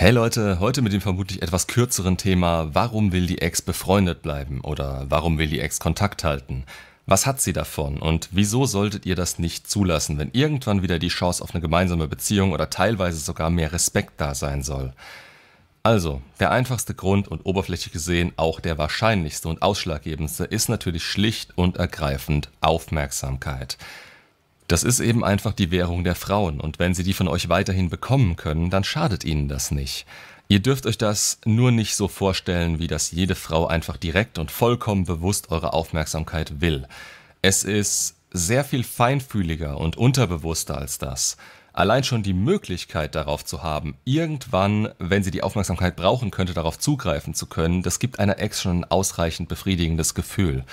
Hey Leute, heute mit dem vermutlich etwas kürzeren Thema, warum will die Ex befreundet bleiben oder warum will die Ex Kontakt halten? Was hat sie davon und wieso solltet ihr das nicht zulassen, wenn irgendwann wieder die Chance auf eine gemeinsame Beziehung oder teilweise sogar mehr Respekt da sein soll? Also, der einfachste Grund und oberflächlich gesehen auch der wahrscheinlichste und ausschlaggebendste ist natürlich schlicht und ergreifend Aufmerksamkeit. Das ist eben einfach die Währung der Frauen und wenn sie die von euch weiterhin bekommen können, dann schadet ihnen das nicht. Ihr dürft euch das nur nicht so vorstellen, wie dass jede Frau einfach direkt und vollkommen bewusst eure Aufmerksamkeit will. Es ist sehr viel feinfühliger und unterbewusster als das. Allein schon die Möglichkeit darauf zu haben, irgendwann, wenn sie die Aufmerksamkeit brauchen könnte, darauf zugreifen zu können, das gibt einer Ex schon ein ausreichend befriedigendes Gefühl.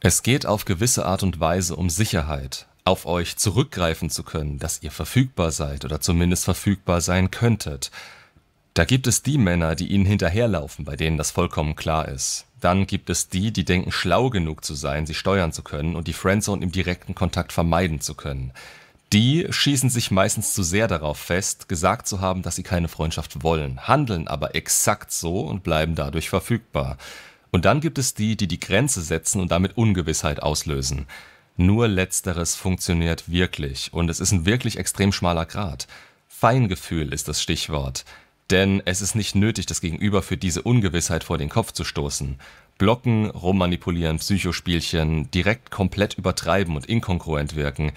Es geht auf gewisse Art und Weise um Sicherheit auf euch zurückgreifen zu können, dass ihr verfügbar seid oder zumindest verfügbar sein könntet. Da gibt es die Männer, die ihnen hinterherlaufen, bei denen das vollkommen klar ist. Dann gibt es die, die denken, schlau genug zu sein, sie steuern zu können und die Friendzone im direkten Kontakt vermeiden zu können. Die schießen sich meistens zu sehr darauf fest, gesagt zu haben, dass sie keine Freundschaft wollen, handeln aber exakt so und bleiben dadurch verfügbar. Und dann gibt es die, die die Grenze setzen und damit Ungewissheit auslösen. Nur letzteres funktioniert wirklich und es ist ein wirklich extrem schmaler Grad. Feingefühl ist das Stichwort, denn es ist nicht nötig, das Gegenüber für diese Ungewissheit vor den Kopf zu stoßen. Blocken, rummanipulieren, Psychospielchen, direkt komplett übertreiben und inkongruent wirken.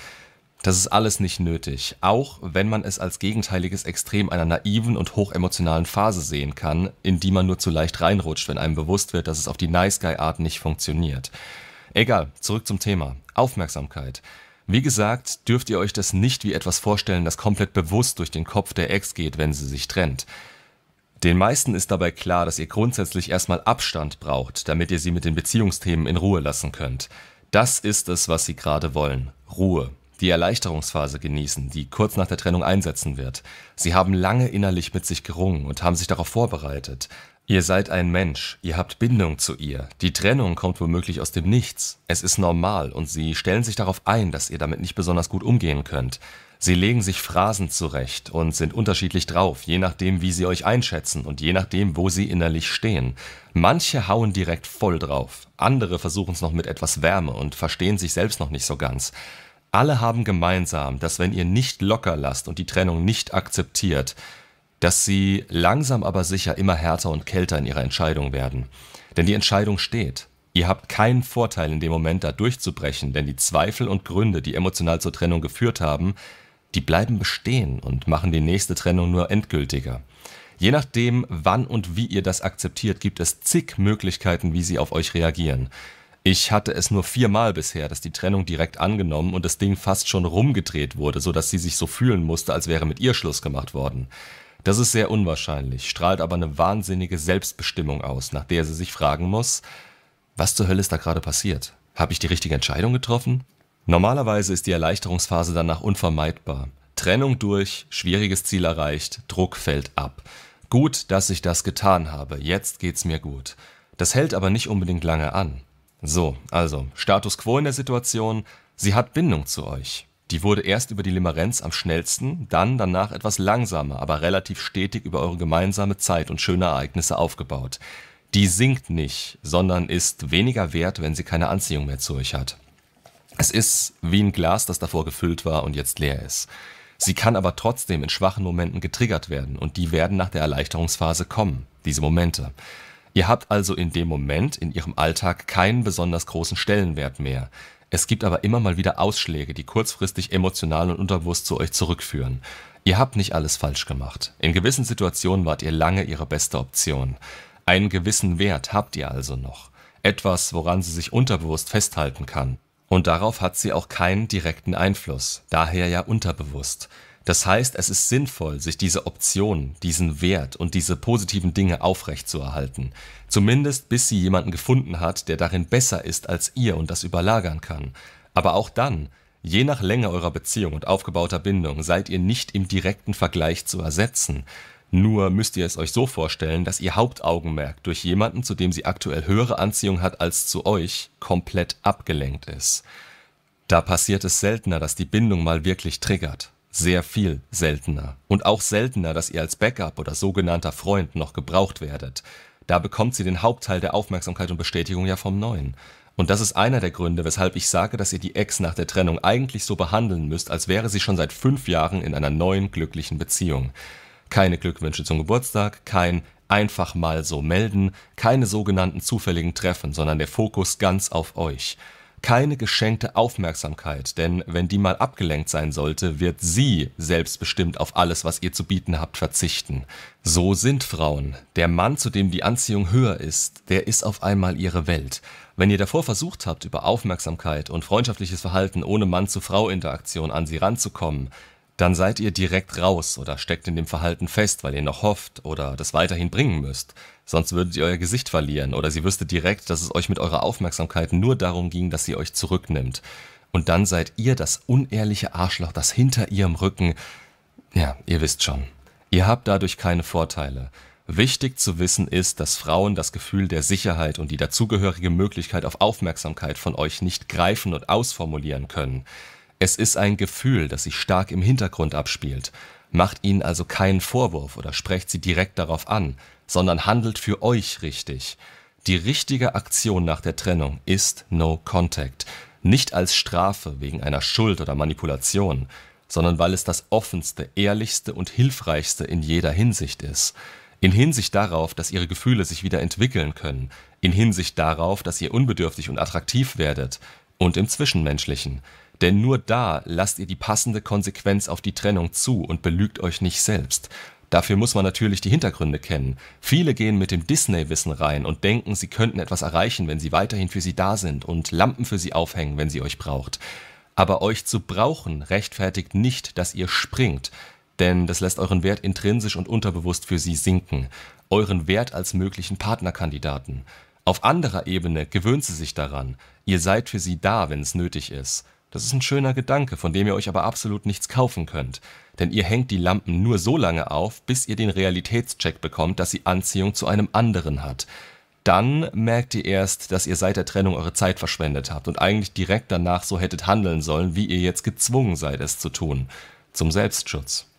Das ist alles nicht nötig, auch wenn man es als gegenteiliges Extrem einer naiven und hochemotionalen Phase sehen kann, in die man nur zu leicht reinrutscht, wenn einem bewusst wird, dass es auf die Nice Guy Art nicht funktioniert. Egal, zurück zum Thema. Aufmerksamkeit. Wie gesagt, dürft ihr euch das nicht wie etwas vorstellen, das komplett bewusst durch den Kopf der Ex geht, wenn sie sich trennt. Den meisten ist dabei klar, dass ihr grundsätzlich erstmal Abstand braucht, damit ihr sie mit den Beziehungsthemen in Ruhe lassen könnt. Das ist es, was sie gerade wollen. Ruhe. Die Erleichterungsphase genießen, die kurz nach der Trennung einsetzen wird. Sie haben lange innerlich mit sich gerungen und haben sich darauf vorbereitet. Ihr seid ein Mensch, ihr habt Bindung zu ihr. Die Trennung kommt womöglich aus dem Nichts. Es ist normal und sie stellen sich darauf ein, dass ihr damit nicht besonders gut umgehen könnt. Sie legen sich Phrasen zurecht und sind unterschiedlich drauf, je nachdem, wie sie euch einschätzen und je nachdem, wo sie innerlich stehen. Manche hauen direkt voll drauf, andere versuchen es noch mit etwas Wärme und verstehen sich selbst noch nicht so ganz. Alle haben gemeinsam, dass wenn ihr nicht locker lasst und die Trennung nicht akzeptiert, dass sie langsam aber sicher immer härter und kälter in ihrer Entscheidung werden. Denn die Entscheidung steht. Ihr habt keinen Vorteil in dem Moment, da durchzubrechen, denn die Zweifel und Gründe, die emotional zur Trennung geführt haben, die bleiben bestehen und machen die nächste Trennung nur endgültiger. Je nachdem, wann und wie ihr das akzeptiert, gibt es zig Möglichkeiten, wie sie auf euch reagieren. Ich hatte es nur viermal bisher, dass die Trennung direkt angenommen und das Ding fast schon rumgedreht wurde, sodass sie sich so fühlen musste, als wäre mit ihr Schluss gemacht worden. Das ist sehr unwahrscheinlich, strahlt aber eine wahnsinnige Selbstbestimmung aus, nach der sie sich fragen muss, was zur Hölle ist da gerade passiert? Habe ich die richtige Entscheidung getroffen? Normalerweise ist die Erleichterungsphase danach unvermeidbar. Trennung durch, schwieriges Ziel erreicht, Druck fällt ab. Gut, dass ich das getan habe, jetzt geht's mir gut. Das hält aber nicht unbedingt lange an. So, also, Status quo in der Situation, sie hat Bindung zu euch. Die wurde erst über die Limerenz am schnellsten, dann danach etwas langsamer, aber relativ stetig über eure gemeinsame Zeit und schöne Ereignisse aufgebaut. Die sinkt nicht, sondern ist weniger wert, wenn sie keine Anziehung mehr zu euch hat. Es ist wie ein Glas, das davor gefüllt war und jetzt leer ist. Sie kann aber trotzdem in schwachen Momenten getriggert werden und die werden nach der Erleichterungsphase kommen, diese Momente. Ihr habt also in dem Moment in ihrem Alltag keinen besonders großen Stellenwert mehr. Es gibt aber immer mal wieder Ausschläge, die kurzfristig emotional und unterbewusst zu euch zurückführen. Ihr habt nicht alles falsch gemacht. In gewissen Situationen wart ihr lange ihre beste Option. Einen gewissen Wert habt ihr also noch. Etwas, woran sie sich unterbewusst festhalten kann. Und darauf hat sie auch keinen direkten Einfluss, daher ja unterbewusst. Das heißt, es ist sinnvoll, sich diese Option, diesen Wert und diese positiven Dinge aufrechtzuerhalten. Zumindest bis sie jemanden gefunden hat, der darin besser ist als ihr und das überlagern kann. Aber auch dann, je nach Länge eurer Beziehung und aufgebauter Bindung, seid ihr nicht im direkten Vergleich zu ersetzen. Nur müsst ihr es euch so vorstellen, dass ihr Hauptaugenmerk durch jemanden, zu dem sie aktuell höhere Anziehung hat als zu euch, komplett abgelenkt ist. Da passiert es seltener, dass die Bindung mal wirklich triggert sehr viel seltener. Und auch seltener, dass ihr als Backup oder sogenannter Freund noch gebraucht werdet. Da bekommt sie den Hauptteil der Aufmerksamkeit und Bestätigung ja vom Neuen. Und das ist einer der Gründe, weshalb ich sage, dass ihr die Ex nach der Trennung eigentlich so behandeln müsst, als wäre sie schon seit fünf Jahren in einer neuen glücklichen Beziehung. Keine Glückwünsche zum Geburtstag, kein einfach mal so melden, keine sogenannten zufälligen Treffen, sondern der Fokus ganz auf euch keine geschenkte Aufmerksamkeit, denn wenn die mal abgelenkt sein sollte, wird sie selbstbestimmt auf alles, was ihr zu bieten habt, verzichten. So sind Frauen. Der Mann, zu dem die Anziehung höher ist, der ist auf einmal ihre Welt. Wenn ihr davor versucht habt, über Aufmerksamkeit und freundschaftliches Verhalten ohne Mann-zu-Frau-Interaktion an sie ranzukommen, dann seid ihr direkt raus oder steckt in dem Verhalten fest, weil ihr noch hofft oder das weiterhin bringen müsst. Sonst würdet ihr euer Gesicht verlieren oder sie wüsste direkt, dass es euch mit eurer Aufmerksamkeit nur darum ging, dass sie euch zurücknimmt. Und dann seid ihr das unehrliche Arschloch, das hinter ihrem Rücken. Ja, ihr wisst schon. Ihr habt dadurch keine Vorteile. Wichtig zu wissen ist, dass Frauen das Gefühl der Sicherheit und die dazugehörige Möglichkeit auf Aufmerksamkeit von euch nicht greifen und ausformulieren können. Es ist ein Gefühl, das sich stark im Hintergrund abspielt. Macht ihnen also keinen Vorwurf oder sprecht sie direkt darauf an sondern handelt für euch richtig. Die richtige Aktion nach der Trennung ist No Contact. Nicht als Strafe wegen einer Schuld oder Manipulation, sondern weil es das offenste, ehrlichste und hilfreichste in jeder Hinsicht ist. In Hinsicht darauf, dass ihre Gefühle sich wieder entwickeln können, in Hinsicht darauf, dass ihr unbedürftig und attraktiv werdet, und im Zwischenmenschlichen. Denn nur da lasst ihr die passende Konsequenz auf die Trennung zu und belügt euch nicht selbst. Dafür muss man natürlich die Hintergründe kennen. Viele gehen mit dem Disney-Wissen rein und denken, sie könnten etwas erreichen, wenn sie weiterhin für sie da sind und Lampen für sie aufhängen, wenn sie euch braucht. Aber euch zu brauchen rechtfertigt nicht, dass ihr springt, denn das lässt euren Wert intrinsisch und unterbewusst für sie sinken, euren Wert als möglichen Partnerkandidaten. Auf anderer Ebene gewöhnt sie sich daran, ihr seid für sie da, wenn es nötig ist. Das ist ein schöner Gedanke, von dem ihr euch aber absolut nichts kaufen könnt, denn ihr hängt die Lampen nur so lange auf, bis ihr den Realitätscheck bekommt, dass sie Anziehung zu einem anderen hat. Dann merkt ihr erst, dass ihr seit der Trennung eure Zeit verschwendet habt und eigentlich direkt danach so hättet handeln sollen, wie ihr jetzt gezwungen seid, es zu tun. Zum Selbstschutz.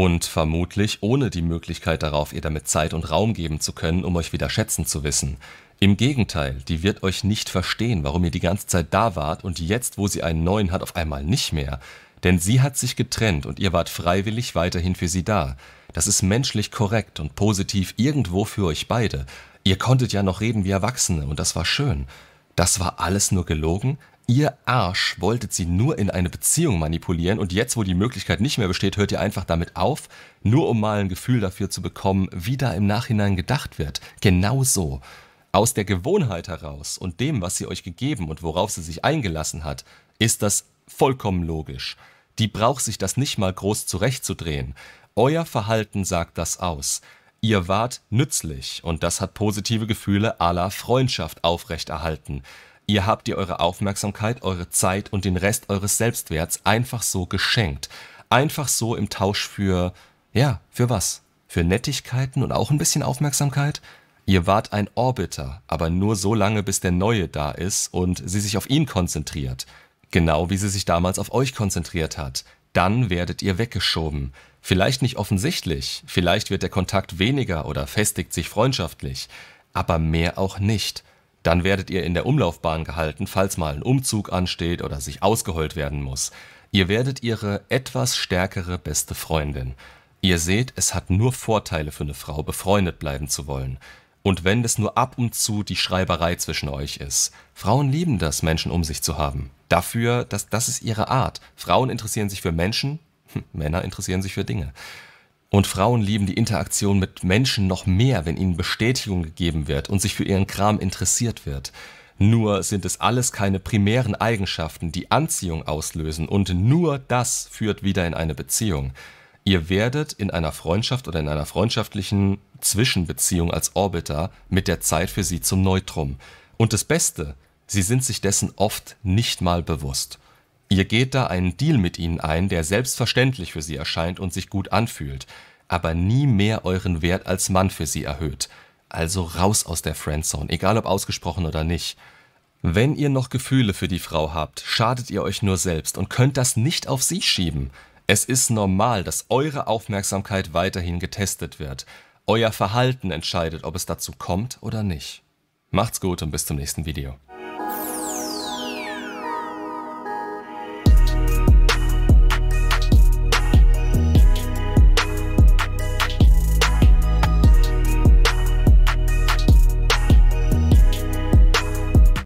Und vermutlich ohne die Möglichkeit darauf, ihr damit Zeit und Raum geben zu können, um euch wieder schätzen zu wissen. Im Gegenteil, die wird euch nicht verstehen, warum ihr die ganze Zeit da wart und jetzt, wo sie einen neuen hat, auf einmal nicht mehr. Denn sie hat sich getrennt und ihr wart freiwillig weiterhin für sie da. Das ist menschlich korrekt und positiv irgendwo für euch beide. Ihr konntet ja noch reden wie Erwachsene und das war schön. Das war alles nur gelogen? ihr Arsch wolltet sie nur in eine Beziehung manipulieren und jetzt, wo die Möglichkeit nicht mehr besteht, hört ihr einfach damit auf, nur um mal ein Gefühl dafür zu bekommen, wie da im Nachhinein gedacht wird. Genau so. Aus der Gewohnheit heraus und dem, was sie euch gegeben und worauf sie sich eingelassen hat, ist das vollkommen logisch. Die braucht sich das nicht mal groß zurechtzudrehen. Euer Verhalten sagt das aus. Ihr wart nützlich und das hat positive Gefühle aller Freundschaft aufrechterhalten. Ihr habt ihr eure Aufmerksamkeit, eure Zeit und den Rest eures Selbstwerts einfach so geschenkt. Einfach so im Tausch für, ja, für was? Für Nettigkeiten und auch ein bisschen Aufmerksamkeit? Ihr wart ein Orbiter, aber nur so lange, bis der Neue da ist und sie sich auf ihn konzentriert. Genau wie sie sich damals auf euch konzentriert hat. Dann werdet ihr weggeschoben. Vielleicht nicht offensichtlich, vielleicht wird der Kontakt weniger oder festigt sich freundschaftlich, aber mehr auch nicht. Dann werdet ihr in der Umlaufbahn gehalten, falls mal ein Umzug ansteht oder sich ausgeheult werden muss. Ihr werdet ihre etwas stärkere beste Freundin. Ihr seht, es hat nur Vorteile für eine Frau, befreundet bleiben zu wollen. Und wenn es nur ab und zu die Schreiberei zwischen euch ist. Frauen lieben das, Menschen um sich zu haben. Dafür, dass das ist ihre Art. Frauen interessieren sich für Menschen, hm, Männer interessieren sich für Dinge. Und Frauen lieben die Interaktion mit Menschen noch mehr, wenn ihnen Bestätigung gegeben wird und sich für ihren Kram interessiert wird. Nur sind es alles keine primären Eigenschaften, die Anziehung auslösen und nur das führt wieder in eine Beziehung. Ihr werdet in einer Freundschaft oder in einer freundschaftlichen Zwischenbeziehung als Orbiter mit der Zeit für sie zum Neutrum. Und das Beste, sie sind sich dessen oft nicht mal bewusst. Ihr geht da einen Deal mit ihnen ein, der selbstverständlich für sie erscheint und sich gut anfühlt, aber nie mehr euren Wert als Mann für sie erhöht. Also raus aus der Friendzone, egal ob ausgesprochen oder nicht. Wenn ihr noch Gefühle für die Frau habt, schadet ihr euch nur selbst und könnt das nicht auf sie schieben. Es ist normal, dass eure Aufmerksamkeit weiterhin getestet wird. Euer Verhalten entscheidet, ob es dazu kommt oder nicht. Macht's gut und bis zum nächsten Video.